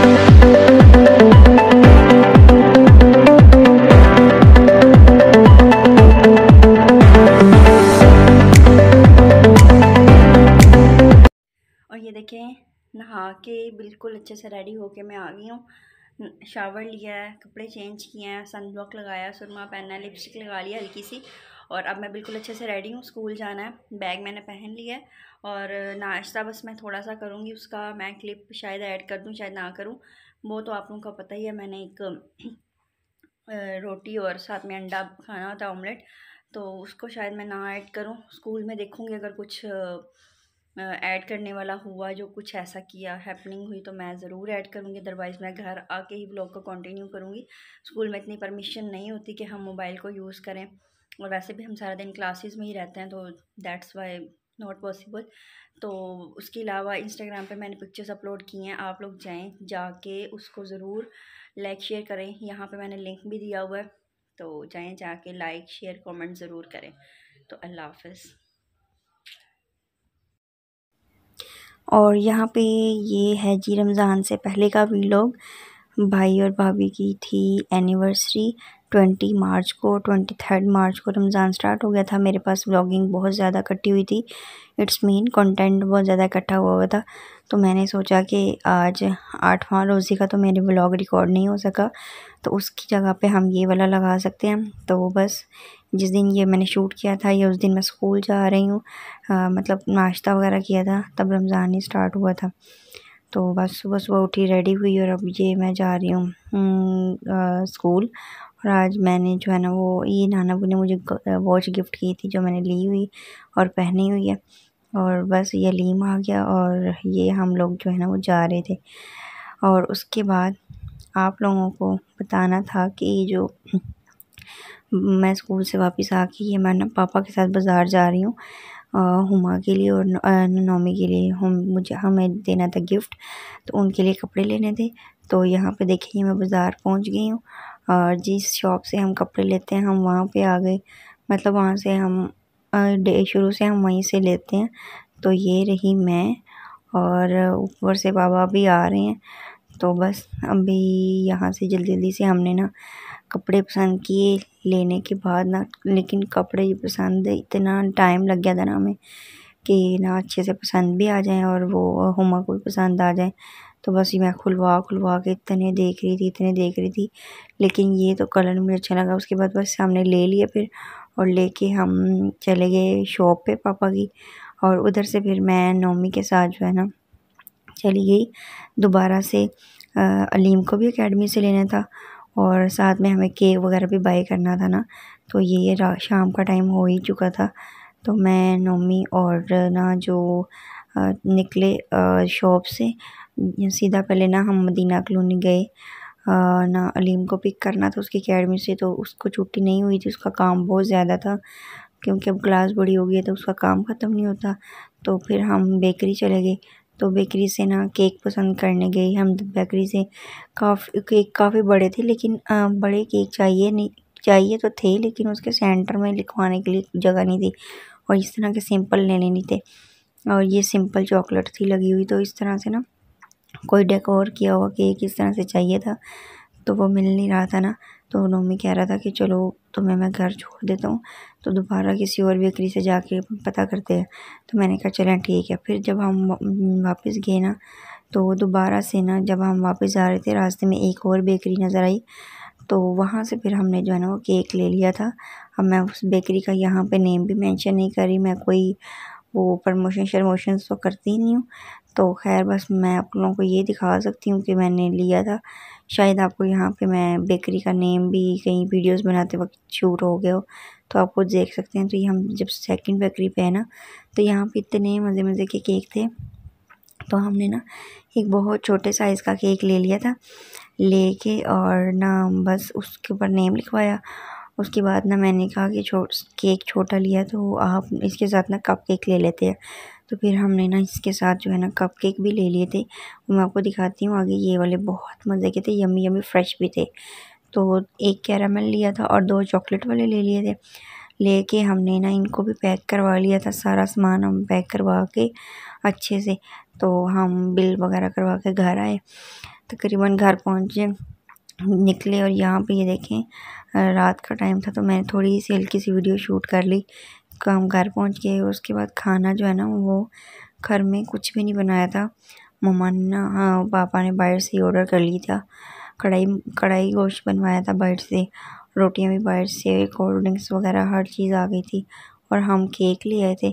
और ये देखें नहा के बिल्कुल अच्छे से रेडी होके मैं आ गई हूँ शावर लिया है कपड़े चेंज किए हैं सन ब्लॉक लगाया सुरमा पहना है लिपस्टिक लगा लिया हल्की सी और अब मैं बिल्कुल अच्छे से रेडी हूँ स्कूल जाना है बैग मैंने पहन लिया है और नाश्ता बस मैं थोड़ा सा करूँगी उसका मैं क्लिप शायद ऐड कर दूँ शायद ना करूँ वो तो आप लोगों का पता ही है मैंने एक रोटी और साथ में अंडा खाना होता है ऑमलेट तो उसको शायद मैं ना ऐड करूँ स्कूल में देखूँगी अगर कुछ ऐड करने वाला हुआ जो कुछ ऐसा किया हैपनिंग हुई तो मैं ज़रूर ऐड करूँगी अदरवाइज़ मैं घर आके ही ब्लॉग को कंटिन्यू करूँगी स्कूल में इतनी परमिशन नहीं होती कि हम मोबाइल को यूज़ करें और वैसे भी हम सारा दिन क्लासेस में ही रहते हैं तो दैट्स वाई नॉट पॉसिबल तो उसके अलावा इंस्टाग्राम पे मैंने पिक्चर्स अपलोड की हैं आप लोग जाएँ जाके उसको ज़रूर लाइक शेयर करें यहाँ पर मैंने लिंक भी दिया हुआ है तो जाएँ जाके लाइक शेयर कॉमेंट ज़रूर करें तो अल्लाह हाफ और यहाँ पे ये है जी रमज़ान से पहले का लोग भाई और भाभी की थी एनिवर्सरी ट्वेंटी मार्च को ट्वेंटी थर्ड मार्च को रमज़ान स्टार्ट हो गया था मेरे पास ब्लॉगिंग बहुत ज़्यादा इकट्ठी हुई थी इट्स मीन कंटेंट बहुत ज़्यादा इकट्ठा हुआ हुआ था तो मैंने सोचा कि आज आठवां रोज़े का तो मेरे ब्लॉग रिकॉर्ड नहीं हो सका तो उसकी जगह पे हम ये वाला लगा सकते हैं तो बस जिस दिन ये मैंने शूट किया था या उस दिन मैं स्कूल जा रही हूँ मतलब नाश्ता वगैरह किया था तब रमज़ान ही स्टार्ट हुआ था तो बस सुबह सुबह उठी रेडी हुई और अब ये मैं जा रही हूँ हम्म, स्कूल और आज मैंने जो है ना वो ये नाना ने मुझे वॉच गिफ्ट की थी जो मैंने ली हुई और पहनी हुई है और बस ये लीम आ गया और ये हम लोग जो है ना वो जा रहे थे और उसके बाद आप लोगों को बताना था कि जो मैं स्कूल से वापस आके ये मैं ना पापा के साथ बाज़ार जा रही हूँ हुमा के लिए और नौमी के लिए हम मुझे हमें देना था गिफ्ट तो उनके लिए कपड़े लेने थे तो यहाँ पे देखिए मैं बाज़ार पहुँच गई हूँ और जिस शॉप से हम कपड़े लेते हैं हम वहाँ पे आ गए मतलब वहाँ से हम डे शुरू से हम वहीं से लेते हैं तो ये रही मैं और ऊपर से बाबा भी आ रहे हैं तो बस अभी यहाँ से जल्दी जल्दी से हमने ना कपड़े पसंद किए लेने के बाद ना लेकिन कपड़े पसंद इतना टाइम लग गया था ना हमें कि ना अच्छे से पसंद भी आ जाए और वो हम को भी पसंद आ जाए तो बस मैं खुलवा खुलवा के इतने देख रही थी इतने देख रही थी लेकिन ये तो कलर मुझे अच्छा लगा उसके बाद बस हमने ले लिया फिर और लेके हम चले गए शॉप पे पापा की और उधर से फिर मैं नौमी के साथ जो है ना चली गई दोबारा से अलीम को भी अकेडमी से लेना था और साथ में हमें केक वगैरह भी बाई करना था ना तो ये शाम का टाइम हो ही चुका था तो मैं नोमी और ना जो निकले शॉप से सीधा पहले ना हम मदीना कलोनी गए ना अलीम को पिक करना था उसकी अकेडमी से तो उसको छुट्टी नहीं हुई थी उसका काम बहुत ज़्यादा था क्योंकि अब क्लास बड़ी हो गई है तो उसका काम ख़त्म नहीं होता तो फिर हम बेकरी चले गए तो बेकरी से ना केक पसंद करने गई हम बेकरी से काफ़ी केक काफ़ी बड़े थे लेकिन आ, बड़े केक चाहिए नहीं चाहिए तो थे लेकिन उसके सेंटर में लिखवाने के लिए जगह नहीं थी और इस तरह के सिंपल लेने नहीं थे और ये सिंपल चॉकलेट थी लगी हुई तो इस तरह से ना कोई डेकोर किया हुआ केक इस तरह से चाहिए था तो वो मिल नहीं रहा था ना तो नोमी कह रहा था कि चलो तुम्हें मैं घर छोड़ देता हूँ तो दोबारा किसी और बेकरी से जाके पता करते हैं तो मैंने कहा चलें ठीक है फिर जब हम वापस गए ना तो दोबारा से ना जब हम वापस जा रहे थे रास्ते में एक और बेकरी नज़र आई तो वहाँ से फिर हमने जो है ना वो केक ले लिया था अब मैं उस बेकरी का यहाँ पे नेम भी मेंशन नहीं करी मैं कोई वो प्रमोशन शरमोशन तो करती नहीं हूँ तो खैर बस मैं आप लोगों को ये दिखा सकती हूँ कि मैंने लिया था शायद आपको यहाँ पे मैं बेकरी का नेम भी कहीं वीडियोस बनाते वक्त शूट हो गया हो तो आप खुद देख सकते हैं तो ये हम जब सेकंड बेकरी पे है ना तो यहाँ पे इतने मज़े मज़े के केक थे तो हमने ना एक बहुत छोटे साइज़ का केक ले लिया था ले और ना बस उसके ऊपर नेम लिखवाया उसके बाद ना मैंने कहा कि छो केक छोटा लिया तो आप इसके साथ ना कप केक ले लेते हैं तो फिर हमने ना इसके साथ जो है ना कप केक भी ले लिए थे मैं आपको दिखाती हूँ आगे ये वाले बहुत मज़े के थे यमी यमी फ्रेश भी थे तो एक कैरामल लिया था और दो चॉकलेट वाले ले लिए थे लेके हमने ना इनको भी पैक करवा लिया था सारा सामान हम पैक करवा के अच्छे से तो हम बिल वगैरह करवा के घर आए तकरीबन घर पहुँचे निकले और यहाँ पे ये देखें रात का टाइम था तो मैंने थोड़ी सी हल्की सी वीडियो शूट कर ली हम घर पहुंच गए उसके बाद खाना जो है ना वो घर में कुछ भी नहीं बनाया था मम्मा ने ना हाँ पापा ने बाहर से ही ऑर्डर कर लिया था कढ़ाई कढ़ाई गोश्त बनवाया था बाहर से रोटियां भी बाहर से कोल्ड ड्रिंक्स वगैरह हर चीज़ आ गई थी और हम केक ले आए थे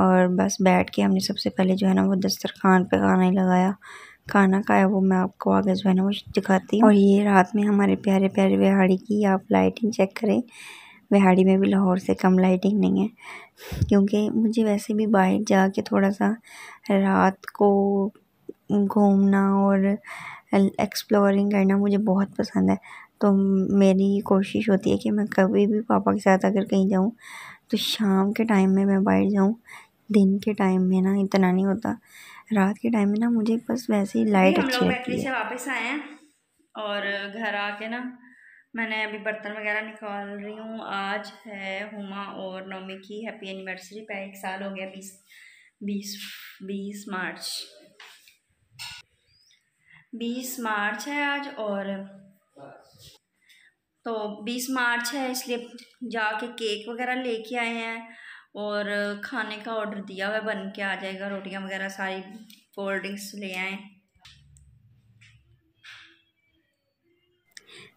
और बस बैठ के हमने सबसे पहले जो है ना वो दस्तरखान पे खाना ही लगाया खाना खाया वो मैं आपको आगे जो है ना वो दिखाती हूँ और ये रात में हमारे प्यारे प्यारे बिहाड़ी की आप लाइटिंग चेक करें बिहाड़ी में भी लाहौर से कम लाइटिंग नहीं है क्योंकि मुझे वैसे भी बाहर जाके थोड़ा सा रात को घूमना और एक्सप्लोरिंग करना मुझे बहुत पसंद है तो मेरी कोशिश होती है कि मैं कभी भी पापा के साथ अगर कहीं जाऊँ तो शाम के टाइम में मैं बाहर जाऊँ दिन के टाइम में ना इतना नहीं होता रात के टाइम में ना मुझे बस वैसे ही लाइट अच्छी हम लोग बैटरी से वापस आए हैं और घर आके ना मैंने अभी बर्तन वगैरह निकाल रही हूँ आज है हुमा और नौमी की हैप्पी एनिवर्सरी पे एक साल हो गया बीस बीस बीस मार्च बीस मार्च है आज और तो बीस मार्च है इसलिए जाके केक वगैरह लेके आए हैं और खाने का ऑर्डर दिया हुआ बन के आ जाएगा रोटियां वगैरह सारी कोल्ड ड्रिंक्स ले आए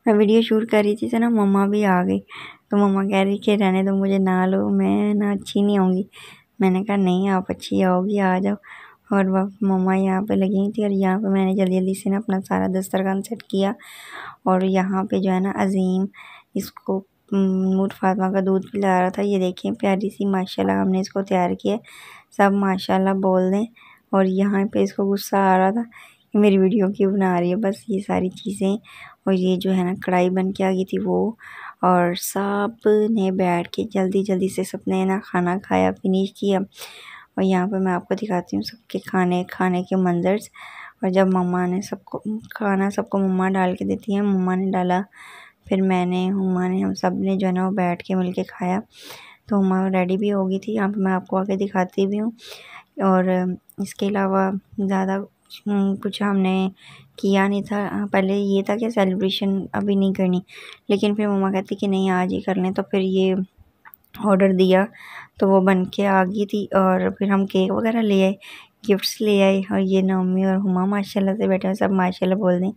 मैं वीडियो शूट कर रही थी तो ना मम्मा भी आ गई तो मम्मा कह रही कि रहने दो मुझे ना लो मैं ना अच्छी नहीं आऊँगी मैंने कहा नहीं आप अच्छी आओगी आ जाओ और वह मम्मा यहाँ पे लगी हुई थी और यहाँ पे मैंने जल्दी जल्दी से ना अपना सारा दस्तरखान सेट किया और यहाँ पे जो है ना अजीम इसको मूड फातमा का दूध पिला रहा था ये देखिए प्यारी सी माशाल्लाह हमने इसको तैयार किया सब माशाल्लाह बोल दें और यहाँ पे इसको गुस्सा आ रहा था कि मेरी वीडियो क्यों बना रही है बस ये सारी चीज़ें और ये जो है ना कढ़ाई बन के आ गई थी वो और सब ने बैठ के जल्दी जल्दी से सबने ना खाना खाया फिनिश किया और यहाँ पर मैं आपको दिखाती हूँ सबके खाने खाने के मंजर्स और जब मम्मा ने सबको खाना सबको मम्मा डाल के देती हैं मम्मा ने डाला फिर मैंने हुमा ने हम सब ने जो है ना वो बैठ के मिल के खाया तो हुमा रेडी भी हो गई थी यहाँ पर मैं आपको आके दिखाती भी हूँ और इसके अलावा ज़्यादा कुछ हमने किया नहीं था पहले ये था कि सेलिब्रेशन अभी नहीं करनी लेकिन फिर मम्मा कहती कि नहीं आज ही कर लें तो फिर ये ऑर्डर दिया तो वो बन के आ गई थी और फिर हम केक वगैरह ले आए गिफ्ट्स ले आए और ये नवमी और हुमा माशाल्लाह से बैठे हैं सब माशाल्लाह बोल दें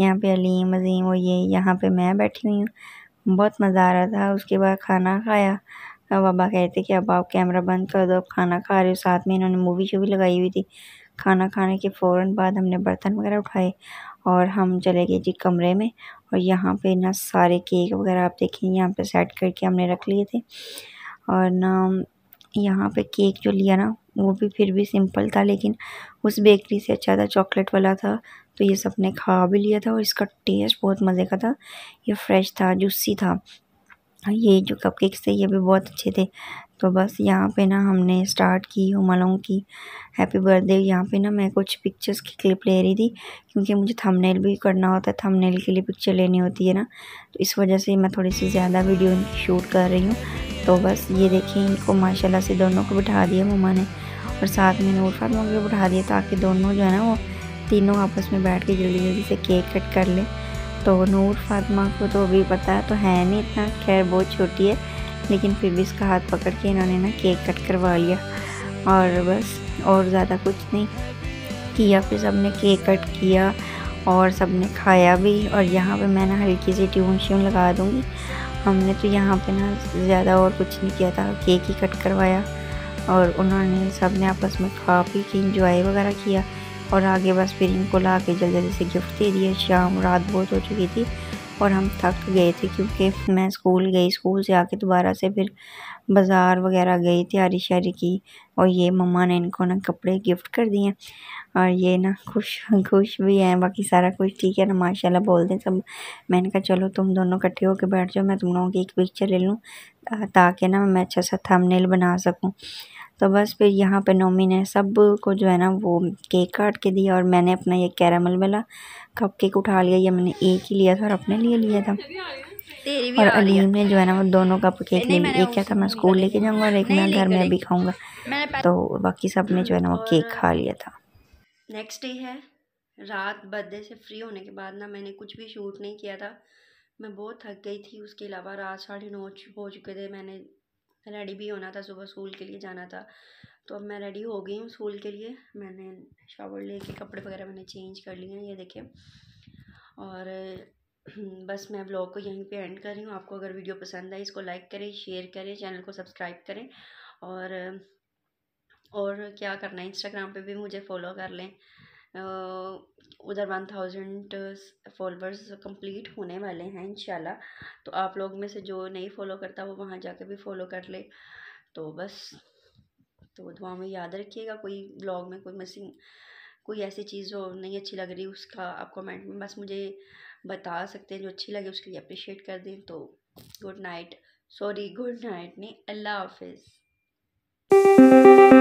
यहाँ पे अलीम अजीम और ये यहाँ पे मैं बैठी हुई हूँ बहुत मज़ा आ रहा था उसके बाद खाना खाया अब बाबा कहते कि अब आप कैमरा बंद कर दो खाना खा रहे हो साथ में इन्होंने मूवी शूवी लगाई हुई थी खाना खाने के फ़ौर बाद हमने बर्तन वगैरह उठाए और हम चले गए जी कमरे में और यहाँ पे ना सारे केक वगैरह आप देखें यहाँ पे सेट करके हमने रख लिए थे और ना यहाँ पे केक जो लिया ना वो भी फिर भी सिंपल था लेकिन उस बेकरी से अच्छा था चॉकलेट वाला था तो ये सब ने खा भी लिया था और इसका टेस्ट बहुत मज़े का था ये फ्रेश था जूसी था हाँ, ये जो कप केक्स थे ये भी बहुत अच्छे थे तो बस यहाँ पे ना हमने स्टार्ट की हुमालों की हैप्पी बर्थडे यहाँ पे ना मैं कुछ पिक्चर्स की क्लिप ले रही थी क्योंकि मुझे थंबनेल भी करना होता है थंबनेल के लिए पिक्चर लेनी होती है ना तो इस वजह से मैं थोड़ी सी ज़्यादा वीडियो शूट कर रही हूँ तो बस ये देखें इनको माशाला से दोनों को बिठा दिया ममा ने और साथ में नोट फातमा को बिठा दिया ताकि दोनों जो है ना वो तीनों आपस में बैठ के जल्दी जल्दी से केक कट कर लें तो नूर फातिमा को तो अभी पता तो है नहीं इतना खैर बहुत छोटी है लेकिन फिर भी इसका हाथ पकड़ के इन्होंने ना केक कट करवा लिया और बस और ज़्यादा कुछ नहीं किया फिर सब ने केक कट किया और सब ने खाया भी और यहाँ पे मैं ना हल्की सी ट्यून श्यून लगा दूँगी हमने तो यहाँ पे ना ज़्यादा और कुछ नहीं किया था केक ही कट करवाया और उन्होंने सब ने आपस में खा पी के इंजॉय वगैरह किया और आगे बस फिर इनको ला के जल्दी जल्दी से गिफ्ट दे दिया शाम रात बहुत हो चुकी थी और हम थक गए थे क्योंकि मैं स्कूल गई स्कूल से आके दोबारा से फिर बाज़ार वगैरह गई तैयारी श्यारी की और ये मम्मा ने इनको ना कपड़े गिफ्ट कर दिए और ये ना खुश खुश भी हैं बाकी सारा कुछ ठीक है ना माशाल्लाह बोल दें सब मैंने कहा चलो तुम दोनों इकट्ठे होकर बैठ जाओ मैं तुम लोगों की एक पिक्चर ले लूँ ताकि ना मैं अच्छा सा थंबनेल बना सकूँ तो बस फिर यहाँ पे नोमी ने सब को जो है ना वो केक काट के दिया और मैंने अपना ये कैरामल वाला कप केक उठा लिया ये मैंने एक ही लिया था और अपने लिए लिया था और अलीम ने जो है ना वो दोनों कप केक ले लिए एक क्या था तो मैं स्कूल लेके जाऊँगा और एक मैं घर में अभी खाऊँगा तो बाकी सब ने जो है ना वो केक खा लिया था नेक्स्ट डे है रात बर्थडे से फ्री होने के बाद ना मैंने कुछ भी शूट नहीं किया था मैं बहुत थक गई थी उसके अलावा रात साढ़े नौ हो चुके थे मैंने रेडी भी होना था सुबह स्कूल के लिए जाना था तो अब मैं रेडी हो गई हूँ स्कूल के लिए मैंने शावर लेके कपड़े वगैरह मैंने चेंज कर लिए हैं ये देखे और हम्म, बस मैं ब्लॉग को यहीं पे एंड कर रही हूँ आपको अगर वीडियो पसंद आए इसको लाइक करें शेयर करें चैनल को सब्सक्राइब करें और और क्या करना है इंस्टाग्राम पे भी मुझे फॉलो कर लें उधर वन थाउजेंड फॉलोअर्स कंप्लीट होने वाले हैं इन तो आप लोग में से जो नहीं फॉलो करता वो वहाँ जा भी फॉलो कर ले तो बस तो दुआ में याद रखिएगा कोई ब्लॉग में कोई मसी कोई ऐसी चीज़ हो नहीं अच्छी लग रही उसका आप कमेंट में बस मुझे बता सकते हैं जो अच्छी लगे उसके लिए अप्रिशिएट कर दें तो good night sorry good night नहीं अल्लाह हाफिज़